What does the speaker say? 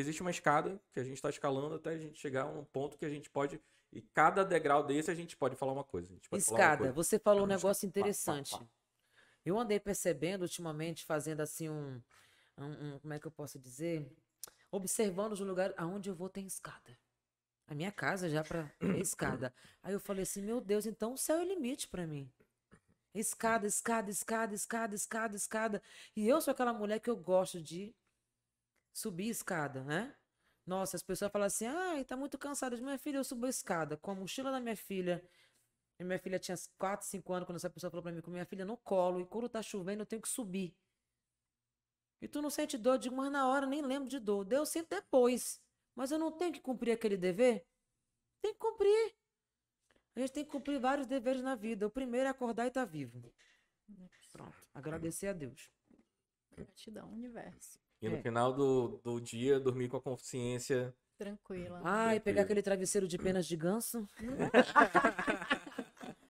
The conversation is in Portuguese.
existe uma escada que a gente está escalando até a gente chegar a um ponto que a gente pode. E cada degrau desse a gente pode falar uma coisa. escada, uma coisa. você falou um negócio interessante. Pá, pá, pá. Eu andei percebendo ultimamente, fazendo assim um, um, um, Como é que eu posso dizer? Observando os lugares aonde eu vou tem escada. A minha casa já para escada. Aí eu falei assim: meu Deus, então o céu é o limite para mim. Escada, escada, escada, escada, escada, escada. E eu sou aquela mulher que eu gosto de subir escada, né? Nossa, as pessoas falam assim, ai, tá muito cansada. Minha filha, eu subo a escada com a mochila da minha filha. E minha filha tinha 4, 5 anos quando essa pessoa falou pra mim, com minha filha no colo, e quando tá chovendo eu tenho que subir. E tu não sente dor? Eu digo, mas na hora nem lembro de dor. Deu, sente sinto depois. Mas eu não tenho que cumprir aquele dever? Tem que cumprir. A gente tem que cumprir vários deveres na vida. O primeiro é acordar e estar tá vivo. Pronto. Agradecer a Deus. Gratidão, universo. E no é. final do, do dia, dormir com a consciência Tranquila. Ai, pegar aquele travesseiro de penas de ganso.